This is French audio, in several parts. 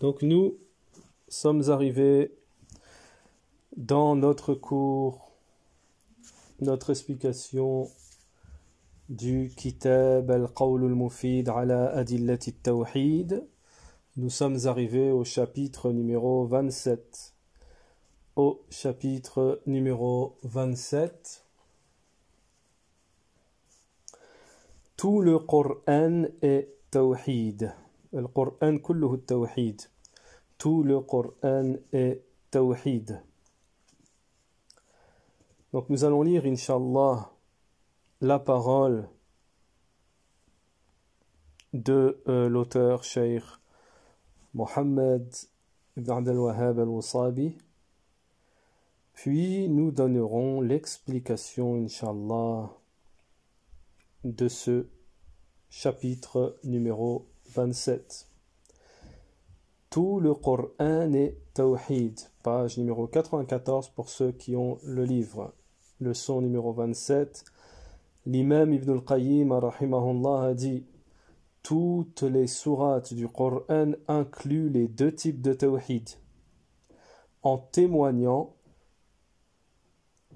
Donc nous sommes arrivés dans notre cours, notre explication du Kitab al-Qawl mufid ala Adillati tawhid Nous sommes arrivés au chapitre numéro 27. Au chapitre numéro 27. Tout le Coran est Tawhid. Coran كله Tawhid. tout le Coran est tawhid donc nous allons lire inshallah la parole de euh, l'auteur Cheikh Mohammed ibn Abd al-Wahhab al-Wasabi puis nous donnerons l'explication inshallah de ce chapitre numéro 27. Tout le Coran est Tawhid, page numéro 94 pour ceux qui ont le livre. Leçon numéro 27. L'imam Ibn al-Qayyim a dit Toutes les sourates du Coran incluent les deux types de Tawhid. En témoignant,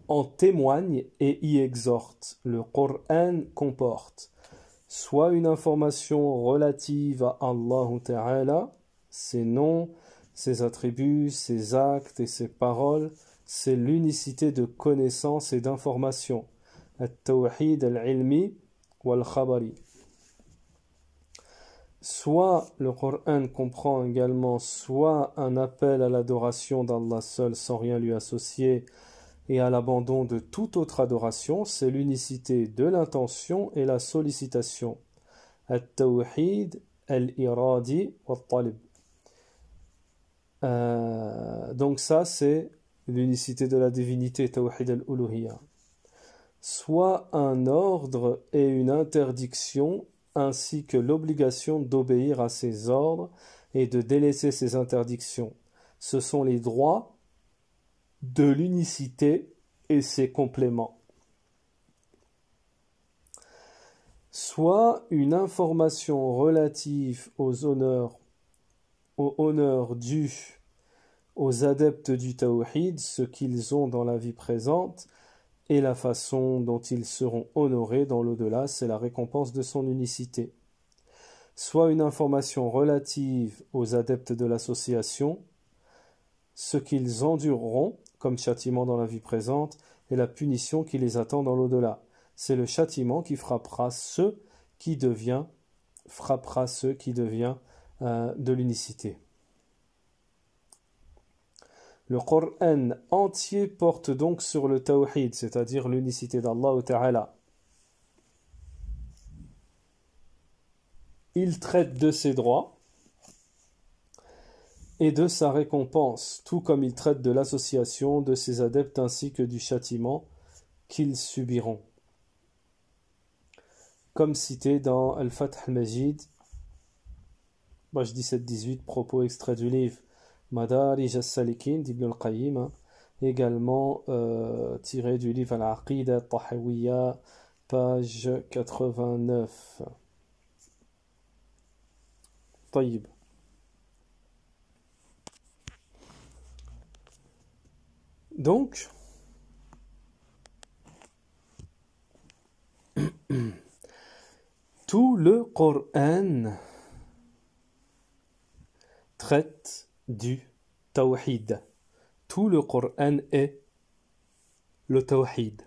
en témoigne et y exhorte. Le Coran comporte soit une information relative à Allah Ta'ala, ses noms, ses attributs, ses actes et ses paroles, c'est l'unicité de connaissance et d'information. at tawhid al-Ilmi wal-Khabari. Soit le Qur'an comprend également soit un appel à l'adoration d'Allah seul sans rien lui associer, et à l'abandon de toute autre adoration, c'est l'unicité de l'intention et la sollicitation. Al-Tawhid, Al-Iradi, euh, donc ça, c'est l'unicité de la divinité, Tawhid al Soit un ordre et une interdiction, ainsi que l'obligation d'obéir à ses ordres et de délaisser ses interdictions. Ce sont les droits de l'unicité et ses compléments. Soit une information relative aux honneurs, aux honneurs dus aux adeptes du Tawhid, ce qu'ils ont dans la vie présente, et la façon dont ils seront honorés dans l'au-delà, c'est la récompense de son unicité. Soit une information relative aux adeptes de l'association, ce qu'ils endureront comme châtiment dans la vie présente, et la punition qui les attend dans l'au-delà. C'est le châtiment qui frappera ceux qui devient frappera ceux qui devient euh, de l'unicité. Le Coran entier porte donc sur le tawhid, c'est-à-dire l'unicité d'Allah Ta'ala. Il traite de ses droits, et de sa récompense, tout comme il traite de l'association de ses adeptes ainsi que du châtiment qu'ils subiront. Comme cité dans al Fat al-Majid, page 17-18, propos extraits du livre Madarij al-Salikin d'Ibn al-Qayyim, hein, également euh, tiré du livre Al-Aqida al-Tahawiyya, page 89. طيب Donc, tout le Coran traite du tawhid. Tout le Coran est le tawhid.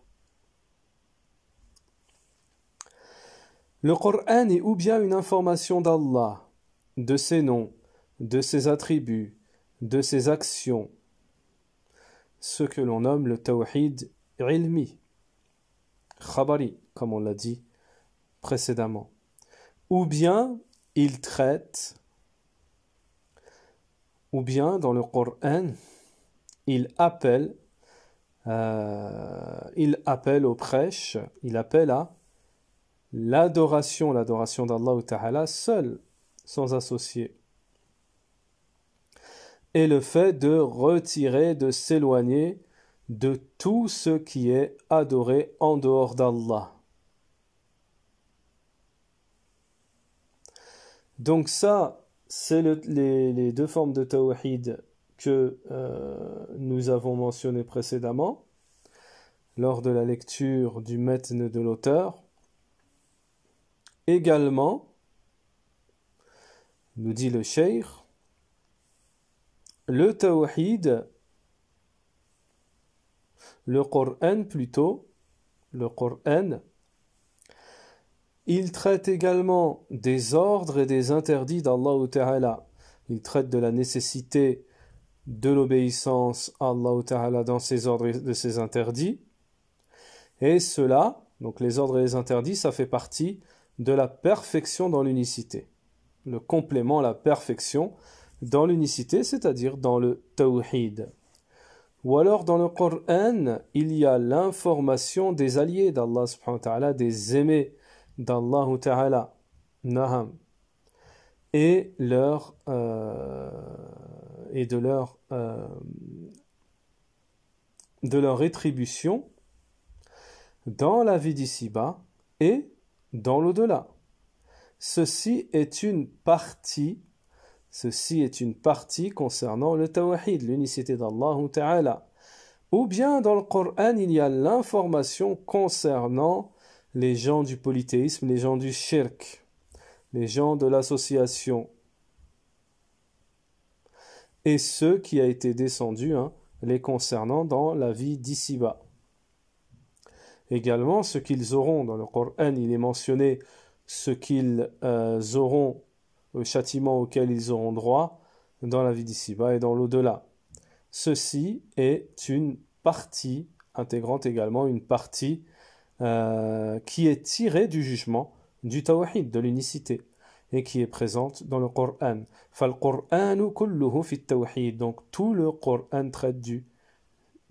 Le Coran est ou bien une information d'Allah, de ses noms, de ses attributs, de ses actions, ce que l'on nomme le tawhid ilmi, khabari, comme on l'a dit précédemment. Ou bien il traite, ou bien dans le Coran, il appelle, euh, il appelle au prêche, il appelle à l'adoration, l'adoration d'Allah Ta'ala seul, sans associer et le fait de retirer, de s'éloigner de tout ce qui est adoré en dehors d'Allah. Donc ça, c'est les, deux formes de tawhid que euh, nous avons mentionnées précédemment lors de la lecture du texte de l'auteur. Également, nous dit le cheikh, le tawhid, le Coran plutôt, le Coran, il traite également des ordres et des interdits d'Allah Ta'ala. Il traite de la nécessité de l'obéissance à Allah Ta'ala dans ses ordres et de ses interdits. Et cela, donc les ordres et les interdits, ça fait partie de la perfection dans l'unicité. Le complément, la perfection, dans l'unicité, c'est-à-dire dans le tawhid. Ou alors dans le Coran, il y a l'information des alliés d'Allah subhanahu wa ta'ala, des aimés d'Allah ta'ala, naham, et, leur, euh, et de leur, euh, de leur rétribution dans la vie d'ici-bas et dans l'au-delà. Ceci est une partie Ceci est une partie concernant le Tawahid, l'unicité d'Allah Ou bien dans le Coran, il y a l'information concernant les gens du polythéisme, les gens du shirk, les gens de l'association. Et ce qui a été descendu, hein, les concernant dans la vie d'ici-bas. Également, ce qu'ils auront dans le Coran, il est mentionné ce qu'ils euh, auront châtiment auquel ils auront droit dans la vie d'ici-bas et dans l'au-delà. Ceci est une partie, intégrant également une partie euh, qui est tirée du jugement du tawhid, de l'unicité, et qui est présente dans le Coran. Donc tout le Coran traite du,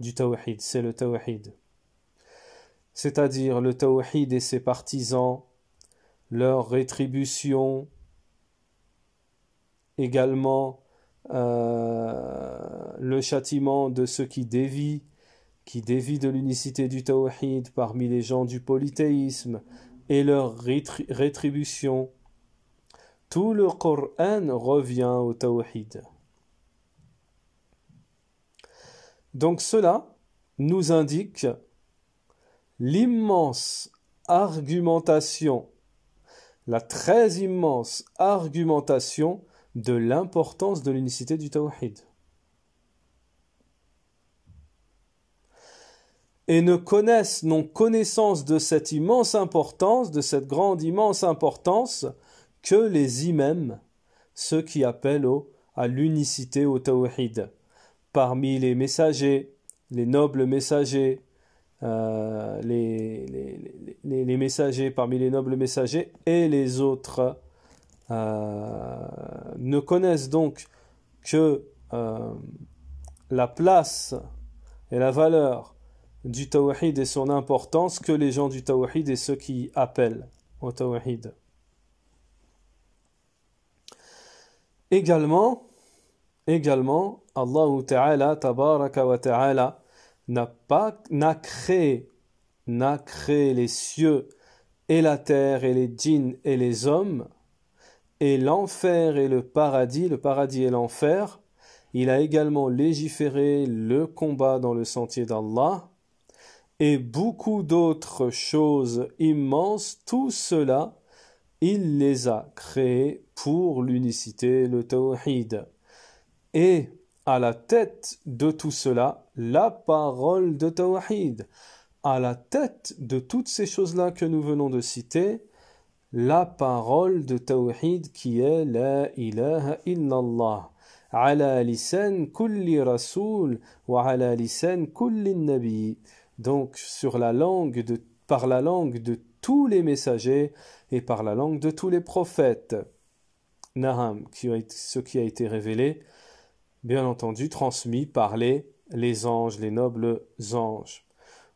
du c'est le Tawahid. C'est-à-dire le tawhid et ses partisans, leur rétribution, également euh, le châtiment de ceux qui dévient, qui dévient de l'unicité du Tawhid parmi les gens du polythéisme et leur rétribution. Tout le Coran revient au Tawhid. Donc cela nous indique l'immense argumentation, la très immense argumentation de l'importance de l'unicité du tawhid. et ne connaissent, n'ont connaissance de cette immense importance, de cette grande immense importance, que les imams, ceux qui appellent à l'unicité au tawhid. Parmi les messagers, les nobles messagers, euh, les, les, messagers parmi les nobles messagers et les autres euh, ne connaissent donc que euh, la place et la valeur du tawhid et son importance que les gens du tawhid et ceux qui appellent au tawhid. Également, également, Allah Ta'ala, Tabaraka wa Ta'ala, n'a pas, créé, n'a créé les cieux et la terre et les djinns et les hommes et l'enfer et le paradis, le paradis et l'enfer. Il a également légiféré le combat dans le sentier d'Allah et beaucoup d'autres choses immenses. Tout cela, il les a créés pour l'unicité, le tawhid. Et à la tête de tout cela, la parole de tawhid. À la tête de toutes ces choses-là que nous venons de citer, la parole de Tawhid qui est La ilaha illallah. Ala lisan kulli rasoul wa ala lisan kulli nabi. Donc sur la langue de, par la langue de tous les messagers et par la langue de tous les prophètes. Naham, qui ce qui a été révélé, bien entendu transmis par les, les anges, les nobles anges.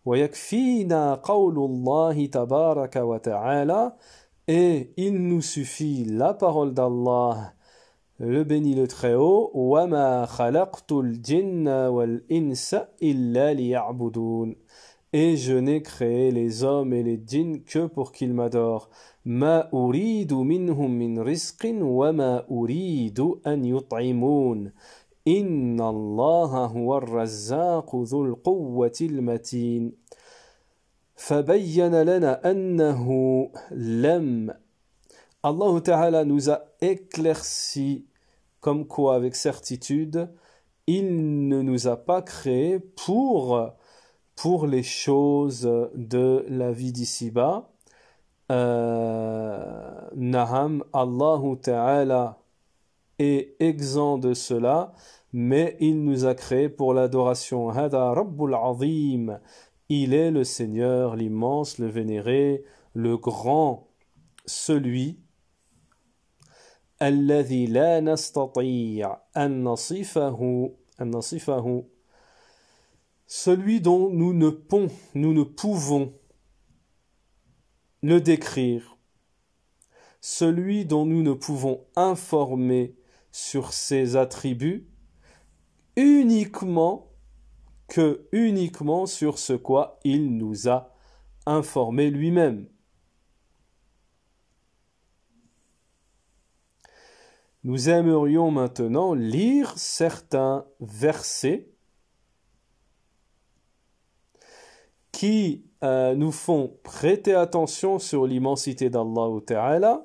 ويكفينا قول tabaraka wa ta'ala » Et il nous suffit la parole d'Allah, le béni le Très-Haut, Et je n'ai créé les hommes et les djinns que pour qu'ils m'adorent. Ma uridu minhum min risqin wa ma uridu an yut'imun. Inna Allah huwa ar dhul quwwati matin Allah Ta'ala nous a éclairci comme quoi avec certitude il ne nous a pas créés pour pour les choses de la vie d'ici-bas euh, Naham Allah Ta'ala est exempt de cela mais il nous a créés pour l'adoration Hada Rabbul il est le Seigneur, l'immense, le vénéré, le grand, celui celui dont nous ne nous ne pouvons le décrire celui dont nous ne pouvons informer sur ses attributs uniquement que uniquement sur ce quoi il nous a informé lui-même. Nous aimerions maintenant lire certains versets qui euh, nous font prêter attention sur l'immensité d'Allah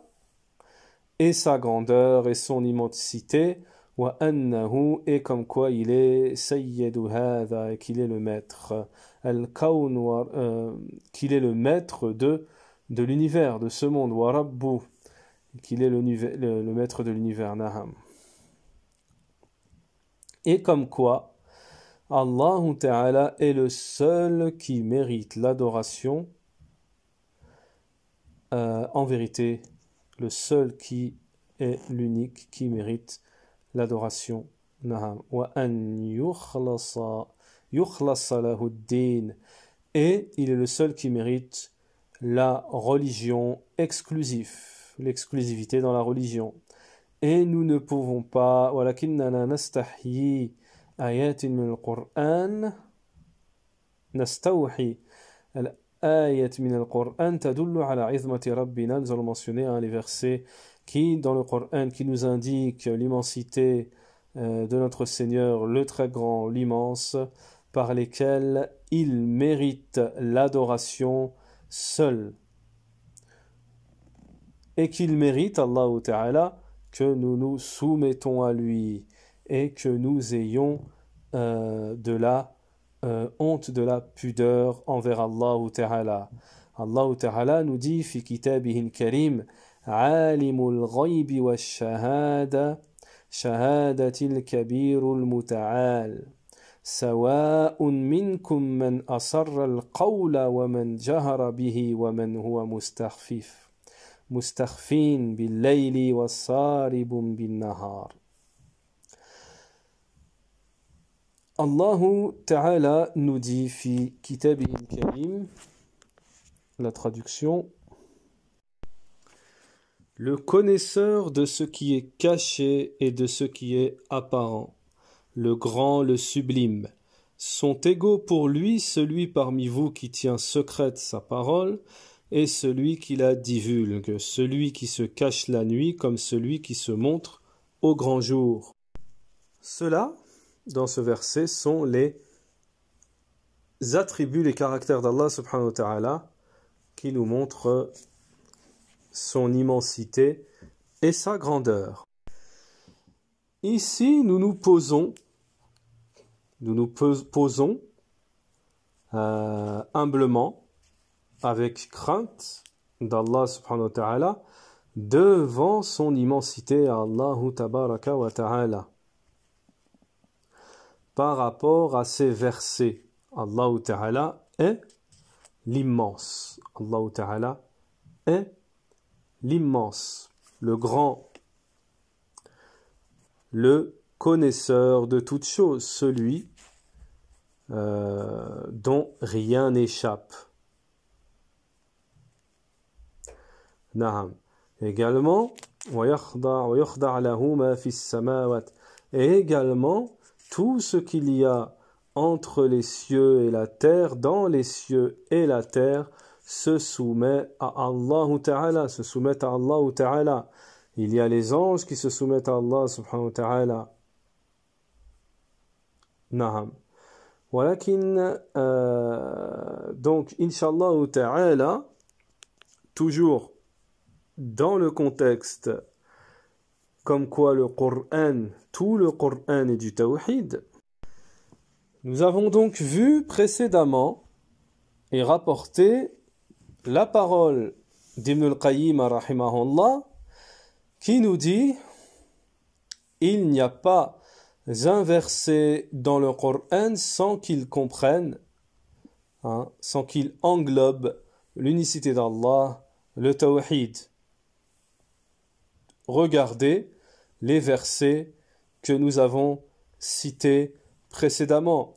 et sa grandeur et son immensité et comme quoi il est sayyidu hadha qu'il est le maître al euh, qu'il est le maître de de l'univers de ce monde wa qu'il est le, maître de l'univers naham et comme quoi Allah Ta'ala est le seul qui mérite l'adoration euh, en vérité le seul qui est l'unique qui mérite l'adoration, na wa an yu khlassa yu khlassala huda'in et il est le seul qui mérite la religion exclusive l'exclusivité dans la religion et nous ne pouvons pas wa la kina na nastohi ayat min al-qur'an nastohi al-ayat min al-qur'an t'adule al-azmatirabb bin nous allons un hein, des versets qui, dans le Coran, qui nous indique l'immensité euh, de notre Seigneur, le très grand, l'immense, par lesquels il mérite l'adoration seule Et qu'il mérite, Allah Ta'ala, que nous nous soumettons à lui et que nous ayons euh, de la euh, honte, de la pudeur envers Allah Ta'ala. Allah Ta'ala nous dit, fi Kitabihin karim, عالم الغيب والشهادة شهادة الكبير المتعال سواء منكم من أصر القول ومن جهر به ومن هو مستخفف مستخفين بالليل وصارب بالنهار الله تعالى ندي في كتابه الكريم la traduction le connaisseur de ce qui est caché et de ce qui est apparent, le grand, le sublime. Sont égaux pour lui celui parmi vous qui tient secrète sa parole, et celui qui la divulgue, celui qui se cache la nuit comme celui qui se montre au grand jour. Cela, dans ce verset, sont les attributs, les caractères d'Allah subhanahu wa ta'ala, qui nous montrent son immensité et sa grandeur. Ici, nous nous posons, nous nous posons euh, humblement, avec crainte d'Allah subhanahu wa ta'ala, devant son immensité, Allahu tabaraka wa ta'ala. Par rapport à ces versets, Allahu ta'ala est l'immense. Allahu ta'ala est l'immense, le grand, le connaisseur de toutes choses, celui euh, dont rien n'échappe. Naham. Également, et également tout ce qu'il y a entre les cieux et la terre, dans les cieux et la terre, se soumet à Allah Ta'ala, se soumet à Allah Ta'ala. Il y a les anges qui se soumettent à Allah Subhanahu wa Ta'ala. Naham. Walakin, euh, donc, inshallah Ta'ala, toujours dans le contexte comme quoi le Coran, tout le Coran est du Tawhid. Nous avons donc vu précédemment et rapporté la parole d'Ibn al-Qayyim qui nous dit il n'y a pas un verset dans le Coran sans qu'il comprenne hein, sans qu'il englobe l'unicité d'Allah le tawhid regardez les versets que nous avons cités précédemment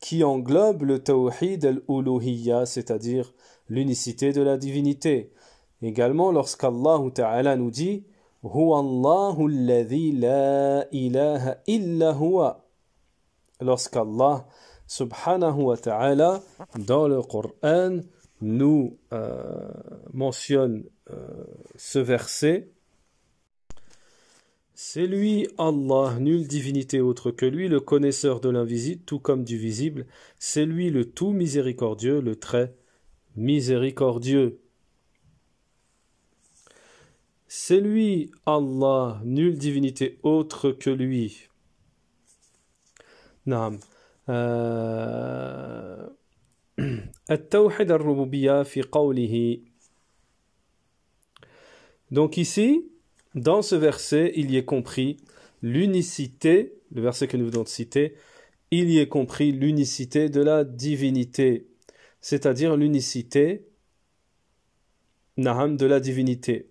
qui englobent le tawhid al-uluhiyya c'est-à-dire l'unicité de la divinité. Également, lorsqu'Allah Ta'ala nous dit illa Lorsqu'Allah Subhanahu wa Ta'ala dans le Coran nous euh, mentionne euh, ce verset c'est lui, Allah, nulle divinité autre que lui, le connaisseur de l'invisible, tout comme du visible. C'est lui le tout miséricordieux, le très miséricordieux. C'est lui, Allah, nulle divinité autre que lui. Euh, Donc ici, dans ce verset, il y est compris l'unicité, le verset que nous venons de citer, il y est compris l'unicité de la divinité c'est-à-dire l'unicité Naham de la divinité.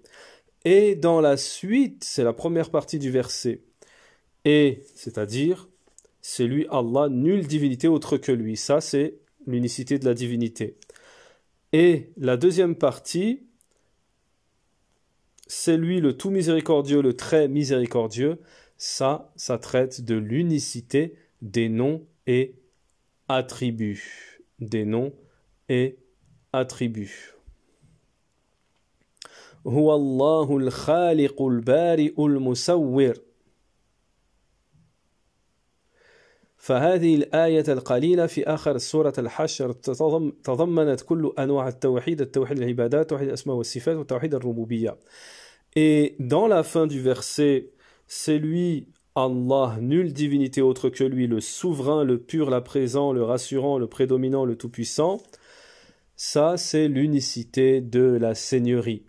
Et dans la suite, c'est la première partie du verset. Et, c'est-à-dire, c'est lui Allah, nulle divinité autre que lui. Ça, c'est l'unicité de la divinité. Et la deuxième partie, c'est lui le tout miséricordieux, le très miséricordieux. Ça, ça traite de l'unicité des noms et attributs. Des noms et attributs. هو الله الخالق البارئ المسور فهذه الآية القليلة في آخر سورة الحشر تضمنت كل أنواع التوحيد التوحيد العبادات توحيد الأسماء والصفات وتوحيد الربوبية Et dans la fin du verset, c'est lui, Allah, nulle divinité autre que lui, le souverain, le pur, la présent, le rassurant, le prédominant, le tout-puissant. Ça, c'est l'unicité de la Seigneurie.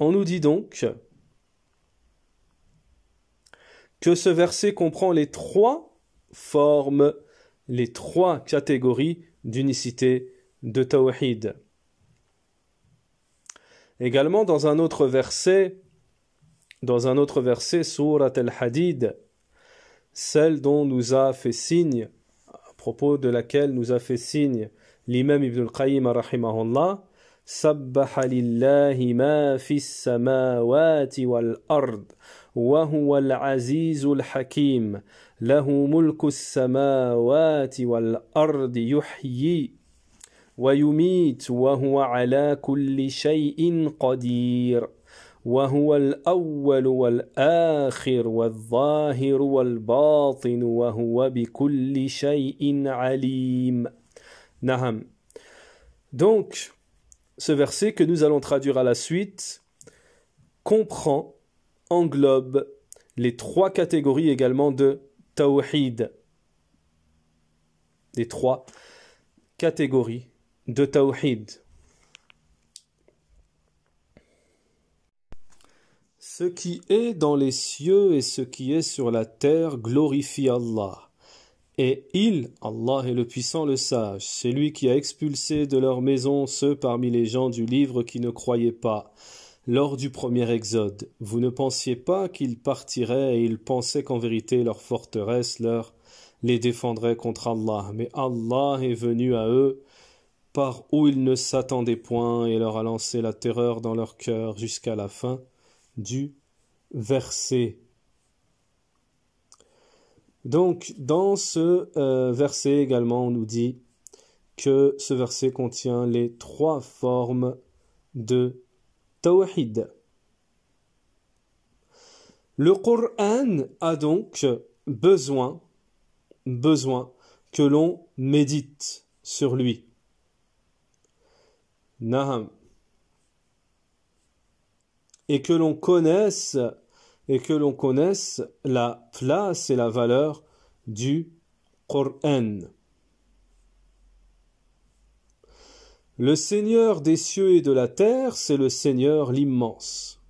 On nous dit donc que ce verset comprend les trois formes, les trois catégories d'unicité de Tawhid. Également dans un autre verset, dans un autre verset, Surat al-Hadid, celle dont nous a fait signe, à propos de laquelle nous a fait signe الإمام ابن al رحمه الله سبح لله ما في السماوات والأرض وهو العزيز الحكيم له ملك السماوات والأرض يحيي ويميت وهو على كل شيء قدير وهو الأول والآخر والظاهر والباطن وهو بكل شيء عليم Donc, ce verset que nous allons traduire à la suite comprend, englobe les trois catégories également de tawhid. Les trois catégories de tawhid. Ce qui est dans les cieux et ce qui est sur la terre glorifie Allah. Et il, Allah est le puissant, le sage, c'est lui qui a expulsé de leur maison ceux parmi les gens du livre qui ne croyaient pas. Lors du premier exode, vous ne pensiez pas qu'ils partiraient et ils pensaient qu'en vérité leur forteresse leur les défendrait contre Allah. Mais Allah est venu à eux par où ils ne s'attendaient point et leur a lancé la terreur dans leur cœur jusqu'à la fin du verset. Donc, dans ce euh, verset également, on nous dit que ce verset contient les trois formes de tawhid. Le Coran a donc besoin, besoin que l'on médite sur lui. Naham. Et que l'on connaisse et que l'on connaisse la place et la valeur du Coran. Le Seigneur des cieux et de la terre, c'est le Seigneur l'immense.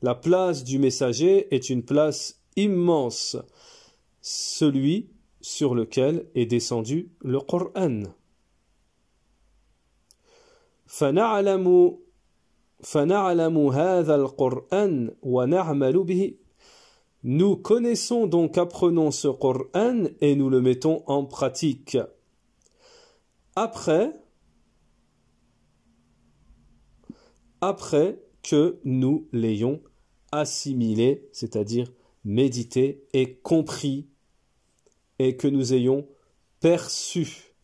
La place du messager est une place immense, celui sur lequel est descendu le Coran. Nous connaissons donc, apprenons ce Qur'an et nous le mettons en pratique. Après, après que nous l'ayons assimilé, c'est-à-dire médité et compris, et que nous ayons perçu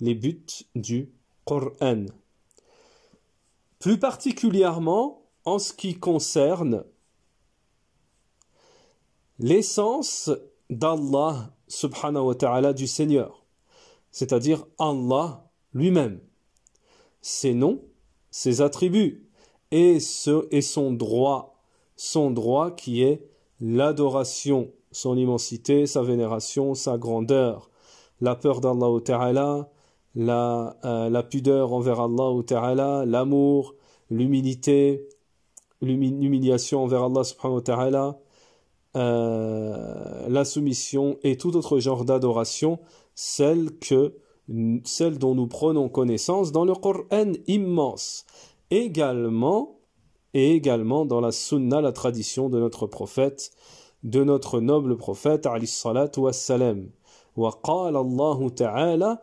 les buts du Qur'an plus particulièrement en ce qui concerne l'essence d'Allah subhanahu wa ta'ala du Seigneur, c'est-à-dire Allah lui-même, ses noms, ses attributs et, et son droit, son droit qui est l'adoration, son immensité, sa vénération, sa grandeur, la peur d'Allah ta'ala, la, euh, la pudeur envers Allah ou Ta'ala, l'amour, l'humilité, l'humiliation envers Allah subhanahu wa ta'ala, euh, la soumission et tout autre genre d'adoration, celle que celle dont nous prenons connaissance dans le Coran immense, également et également dans la sunna, la tradition de notre prophète, de notre noble prophète, alayhi salatu wassalam. qala Allahu Ta'ala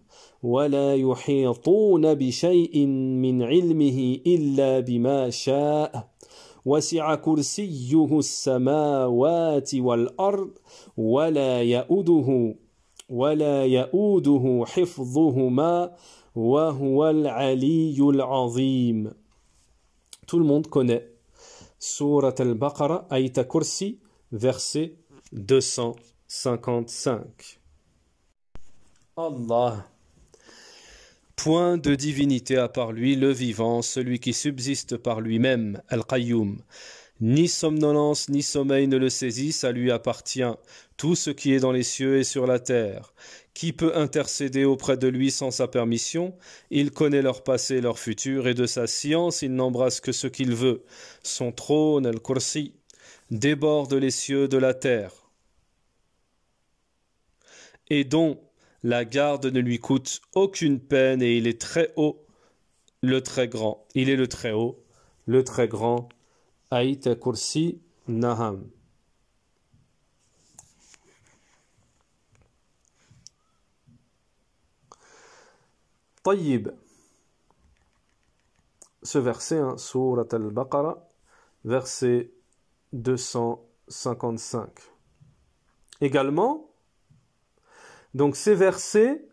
ولا يحيطون بشيء من علمه إلا بما شاء وسع كرسيه السماوات والأرض ولا يؤده ولا يؤوده حفظهما وهو العلي العظيم Tout le monde connaît Surat al-Baqarah, Aïta Kursi, verset 255. Allah Point de divinité à par lui, le vivant, celui qui subsiste par lui-même, Al-Qayyum. Ni somnolence ni sommeil ne le saisissent, à lui appartient tout ce qui est dans les cieux et sur la terre. Qui peut intercéder auprès de lui sans sa permission Il connaît leur passé leur futur, et de sa science il n'embrasse que ce qu'il veut. Son trône, Al-Kursi, déborde les cieux de la terre. Et dont la garde ne lui coûte aucune peine et il est très haut, le très grand. Il est le très haut, le très grand. Aït Kursi Naham. Tayyib. Ce verset, hein, Surat al-Baqarah, verset 255. Également, donc ces versets,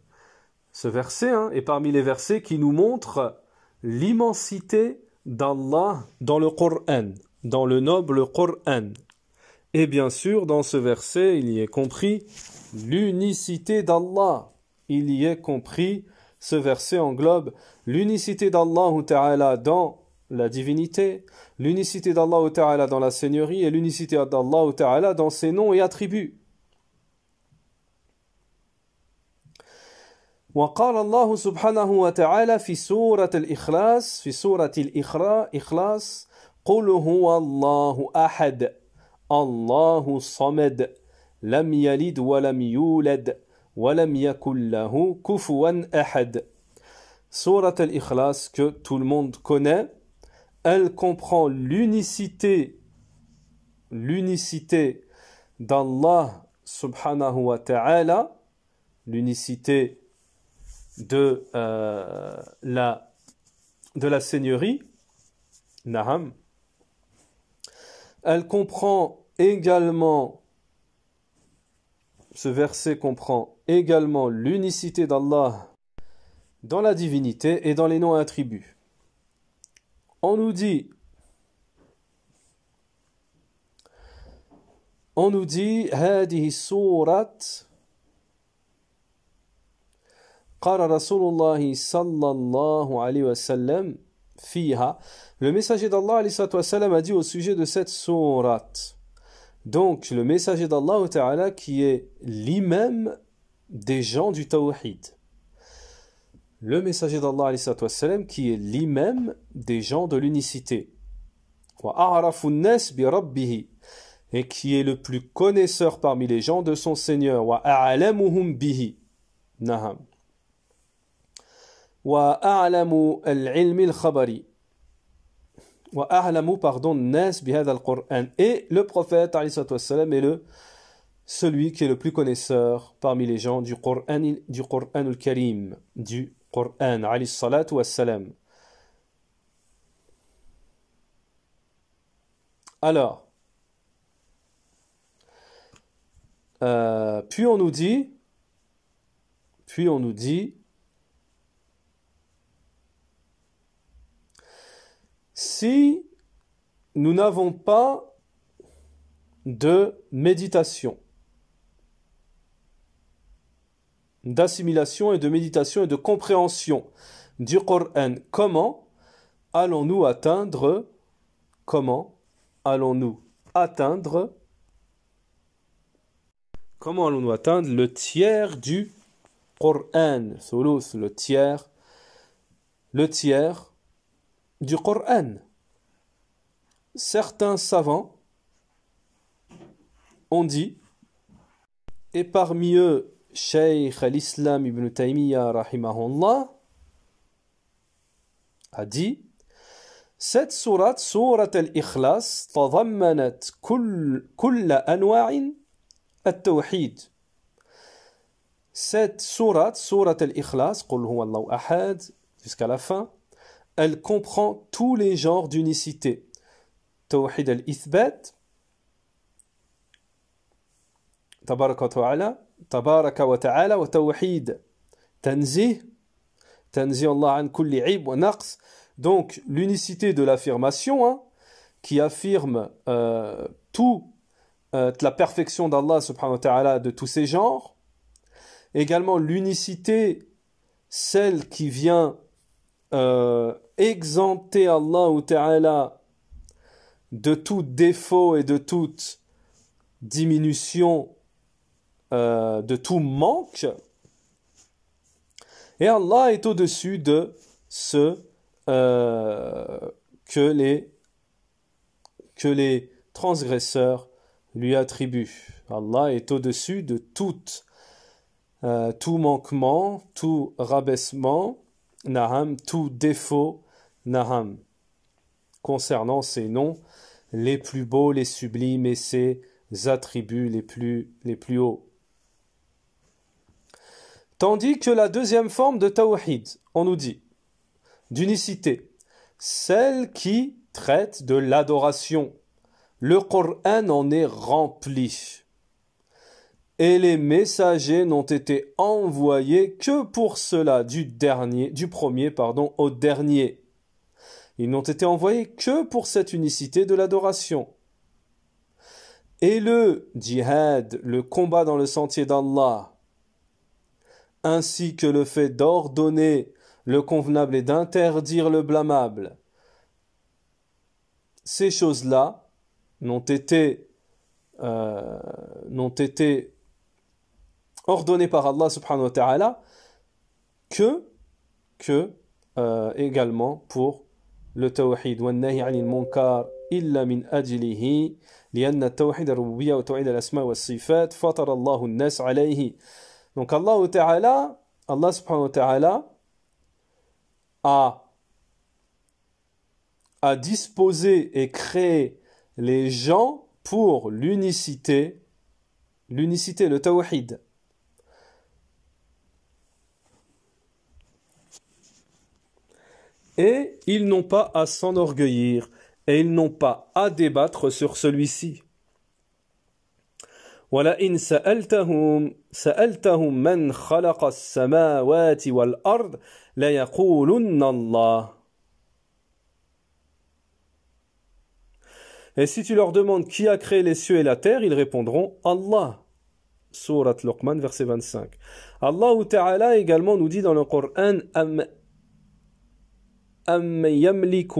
ce verset hein, est parmi les versets qui nous montrent l'immensité d'Allah dans le Qur'an, dans le noble Qur'an. Et bien sûr, dans ce verset, il y est compris l'unicité d'Allah. Il y est compris, ce verset englobe l'unicité d'Allah Ta'ala dans la divinité, l'unicité d'Allah Ta'ala dans la seigneurie et l'unicité d'Allah Ta'ala dans ses noms et attributs. وقال الله سبحانه وتعالى في سورة الإخلاص في سورة الإخلاص قل هو الله أحد الله صمد لم يلد ولم يولد ولم يكن له كفوا أحد سورة الإخلاص que tout le monde connaît. Elle comprend l'unicité, l'unicité d'Allah subhanahu wa ta'ala, l'unicité de, euh, la, de la seigneurie, Naham, elle comprend également, ce verset comprend également l'unicité d'Allah dans la divinité et dans les noms attributs. On nous dit on nous dit هذه le messager d'Allah a dit au sujet de cette sourate. Donc, le messager d'Allah qui est l'imam des gens du Tawhid. Le messager d'Allah qui est l'imam des gens de l'unicité. Et qui est le plus connaisseur parmi les gens de son Seigneur. وأعلم العلم الخبري وأعلم pardon الناس al القرآن et le prophète عليه الصلاة والسلام est le celui qui est le plus connaisseur parmi les gens du Qur'an du Coran al-Karim du Coran عليه الصلاة والسلام alors euh, puis on nous dit puis on nous dit si nous n'avons pas de méditation, d'assimilation et de méditation et de compréhension du Coran, comment allons-nous atteindre comment allons-nous atteindre comment allons-nous atteindre le tiers du Coran, le tiers le tiers du Coran. Certains savants ont dit, et parmi eux Sheikh al-Islam ibn Taymiyyah rahimahullah a dit Cette sourate, sourate al-Ikhlas, تضمنت kulla anwa'in al-tawhid. Cette sourate, sourate al-Ikhlas, قل هو الله أحد, jusqu'à la fin, elle comprend tous les genres d'unicité. Tawhid al-Ithbat, Tabaraka wa Ta'ala, Tabaraka wa Ta'ala wa Tawhid, Tanzih, Tanzih Allah an kulli ib wa naqs. Donc l'unicité de l'affirmation, hein, qui affirme euh, tout, euh, la perfection d'Allah subhanahu wa ta'ala de tous ces genres. Également l'unicité, celle qui vient... Euh, exempter Allah Ta'ala de tout défaut et de toute diminution, euh, de tout manque. Et Allah est au-dessus de ce euh, que, les, que les transgresseurs lui attribuent. Allah est au-dessus de tout euh, manquement, tout rabaissement, naham, tout défaut Naham. Concernant ses noms, les plus beaux, les sublimes et ses attributs les plus, les plus hauts. Tandis que la deuxième forme de Tawhid, on nous dit, d'unicité, celle qui traite de l'adoration. Le Coran en est rempli. Et les messagers n'ont été envoyés que pour cela, du, dernier, du premier pardon, au dernier. Ils n'ont été envoyés que pour cette unicité de l'adoration. Et le djihad, le combat dans le sentier d'Allah, ainsi que le fait d'ordonner le convenable et d'interdire le blâmable, ces choses-là n'ont été, euh, été ordonnées par Allah subhanahu wa ta'ala que, que euh, également pour التوحيد والنهي عن المنكر إلا من أجله لأن التوحيد الربوبية وتوحيد الأسماء والصفات فطر الله الناس عليه Donc Allah Ta'ala, Allah subhanahu wa ta'ala a, a disposé et créé les gens pour l'unicité, l'unicité, le tawhid. et ils n'ont pas à s'enorgueillir, et ils n'ont pas à débattre sur celui-ci. Et si tu leur demandes qui a créé les cieux et la terre, ils répondront Allah. Surat Luqman, verset 25. Allah Ta'ala également nous dit dans le Coran Am أم يملك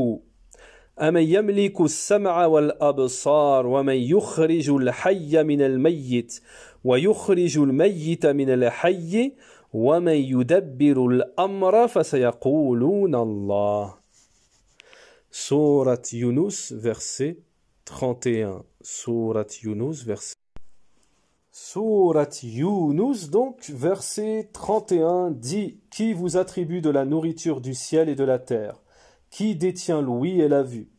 أمن يملك السمع والأبصار ومن يخرج الحي من الميت ويخرج الميت من الحي ومن يدبر الأمر فسيقولون الله سورة يونس verset 31 سورة يونس verset Surat Yunus, donc, verset 31, dit Qui vous attribue de la nourriture du ciel et de la terre Qui détient l'ouïe et la vue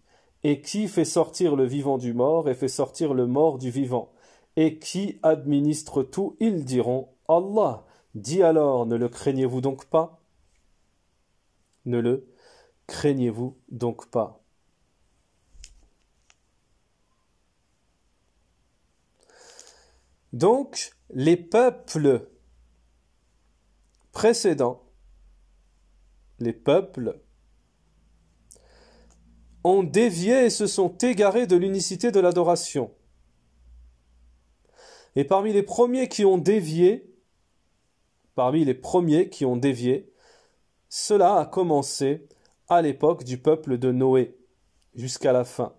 Et qui fait sortir le vivant du mort et fait sortir le mort du vivant Et qui administre tout Ils diront Allah. Dis alors, ne le craignez-vous donc pas Ne le craignez-vous donc pas Donc, les peuples précédents, les peuples, ont dévié et se sont égarés de l'unicité de l'adoration. Et parmi les premiers qui ont dévié, parmi les premiers qui ont dévié, cela a commencé à l'époque du peuple de Noé, jusqu'à la fin,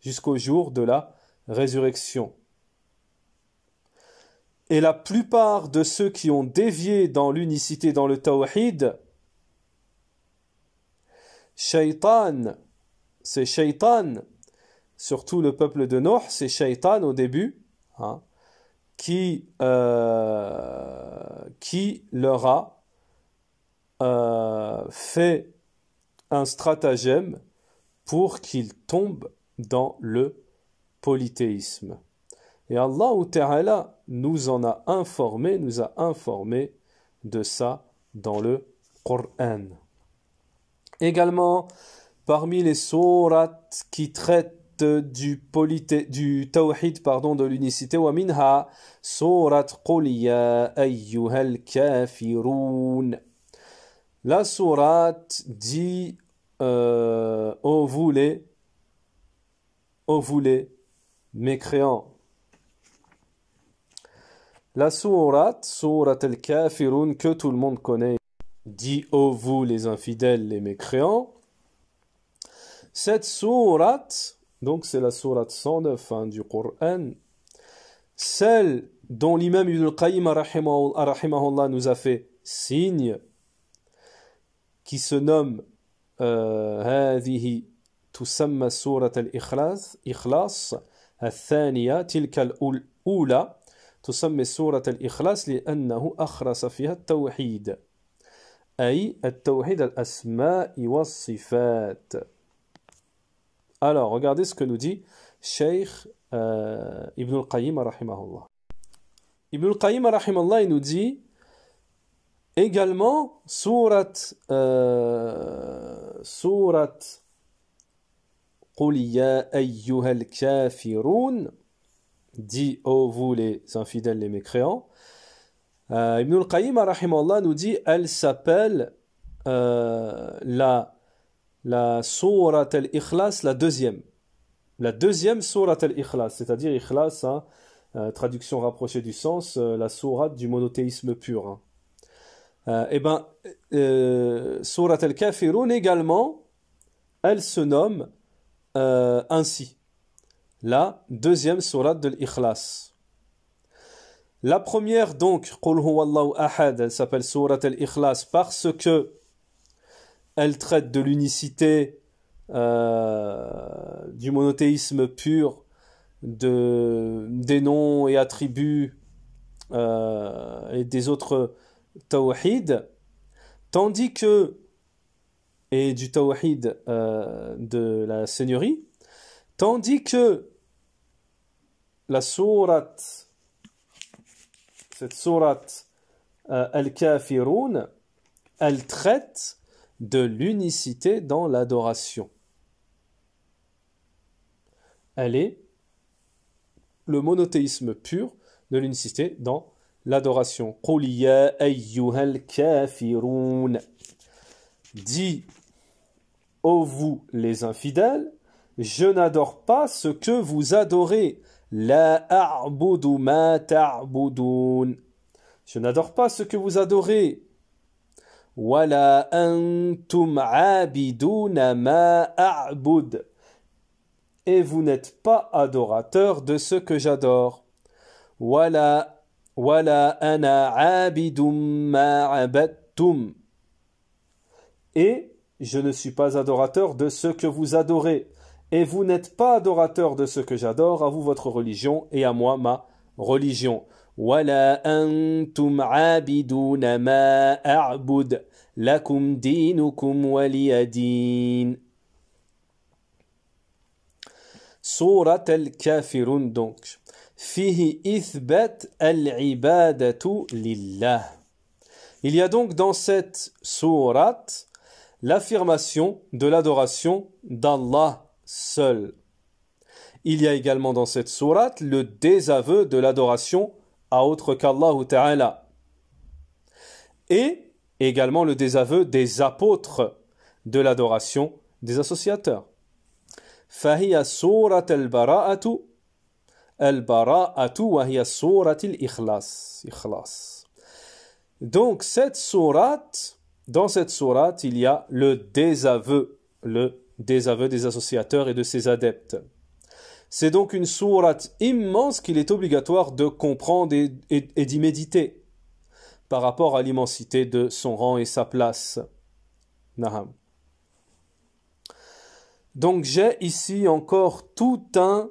jusqu'au jour de la résurrection. Et la plupart de ceux qui ont dévié dans l'unicité, dans le tawhid, shaitan, c'est shaitan, surtout le peuple de Noh, c'est shaitan au début, hein, qui, euh, qui leur a euh, fait un stratagème pour qu'ils tombent dans le polythéisme. Et Allah Ta'ala nous en a informé, nous a informé de ça dans le Coran. Également, parmi les sourates qui traitent du, du tawhid pardon, de l'unicité, wa minha ayyuhal kafirun. La sourate dit au euh, on voulait, on voulait, mécréant la sourate, sourate al-Kafirun, que tout le monde connaît, dit ô vous les infidèles, les mécréants. Cette sourate, donc c'est la sourate 109 hein, du Coran, celle dont l'imam Ibn al-Qayyim nous a fait signe, qui se nomme هذه تسمى سورة الإخلاص الثانية تلك الأولى تسمي سورة الإخلاص لأنه أخرس فيها التوحيد أي التوحيد الأسماء والصفات Alors, regardez ce que nous dit Sheikh euh, Ibn al-Qayyim rahimahullah. Ibn al-Qayyim rahimahullah, il nous dit également surat euh, surat قل يا أيها الكافرون dit Ô oh, vous les infidèles, les mécréants. Euh, Ibn al-Qayyim nous dit elle s'appelle euh, la, la Surat al-Ikhlas, la deuxième. La deuxième Surat al-Ikhlas, c'est-à-dire Ikhlas, hein, euh, traduction rapprochée du sens, euh, la Surat du monothéisme pur. Hein. Eh Euh, et ben, euh, Surat al-Kafirun également, elle se nomme ainsi la deuxième sourate de l'Ikhlas. La première donc, elle s'appelle sourate l'Ikhlas parce que elle traite de l'unicité, euh, du monothéisme pur, de, des noms et attributs euh, et des autres tawhid, tandis que, et du tawhid euh, de la seigneurie, Tandis que la sourate, cette sourate euh, Al-Kafirun, elle traite de l'unicité dans l'adoration. Elle est le monothéisme pur de l'unicité dans l'adoration. Dit, ô vous les infidèles, je n'adore pas ce que vous adorez. La a'budu Je n'adore pas ce que vous adorez. antum ma a'bud. Et vous n'êtes pas adorateur de ce que j'adore. voilà wala ana abidum ma Et je ne suis pas adorateur de ce que vous adorez et vous n'êtes pas adorateur de ce que j'adore, à vous votre religion et à moi ma religion. antum antum ma abud lakum dinukum wali adin » Surat al-Kafirun donc Il y a donc dans cette sourate l'affirmation de l'adoration d'Allah seul. Il y a également dans cette sourate le désaveu de l'adoration à autre qu'Allah Ta'ala. Et également le désaveu des apôtres de l'adoration des associateurs. al wa al-ikhlas. Donc cette sourate, dans cette sourate, il y a le désaveu, le des aveux des associateurs et de ses adeptes. C'est donc une sourate immense qu'il est obligatoire de comprendre et, d'y méditer par rapport à l'immensité de son rang et sa place. Naham. Donc j'ai ici encore tout un,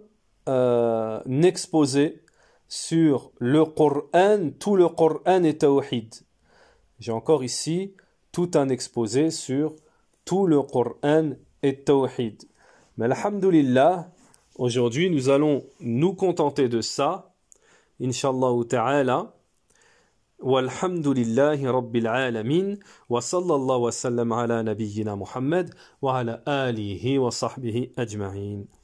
euh, exposé sur le Coran, tout le Coran est Tawhid. J'ai encore ici tout un exposé sur tout le Coran tawhid. Mais alhamdulillah, aujourd'hui nous allons nous contenter de ça, inshallah ta'ala. والحمد لله رب wa sallam الله وسلم على نبينا ala alihi wa ajma'in.